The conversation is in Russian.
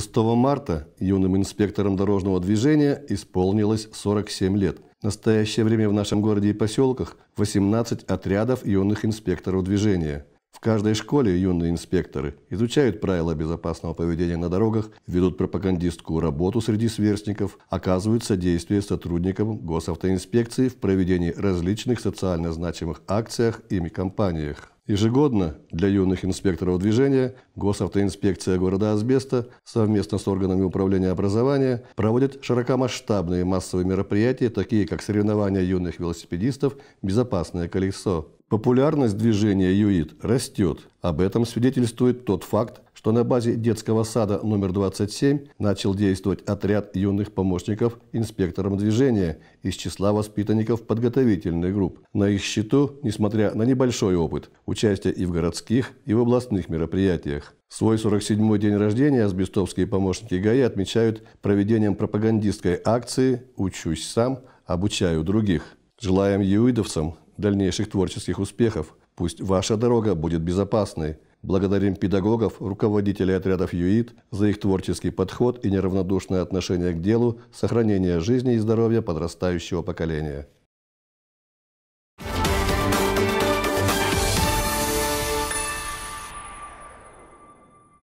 6 марта юным инспектором дорожного движения исполнилось 47 лет. В настоящее время в нашем городе и поселках 18 отрядов юных инспекторов движения. В каждой школе юные инспекторы изучают правила безопасного поведения на дорогах, ведут пропагандистскую работу среди сверстников, оказывают содействие сотрудникам госавтоинспекции в проведении различных социально значимых акциях и кампаниях. Ежегодно для юных инспекторов движения Госавтоинспекция города Азбеста совместно с органами управления образования проводит широкомасштабные массовые мероприятия, такие как соревнования юных велосипедистов «Безопасное колесо». Популярность движения ЮИД растет. Об этом свидетельствует тот факт, что на базе детского сада номер 27 начал действовать отряд юных помощников инспекторам движения из числа воспитанников подготовительных групп. На их счету, несмотря на небольшой опыт, участие и в городских, и в областных мероприятиях. Свой 47-й день рождения асбестовские помощники ГАИ отмечают проведением пропагандистской акции «Учусь сам, обучаю других». Желаем юидовцам дальнейших творческих успехов. Пусть ваша дорога будет безопасной – Благодарим педагогов, руководителей отрядов ЮИД за их творческий подход и неравнодушное отношение к делу сохранения жизни и здоровья подрастающего поколения.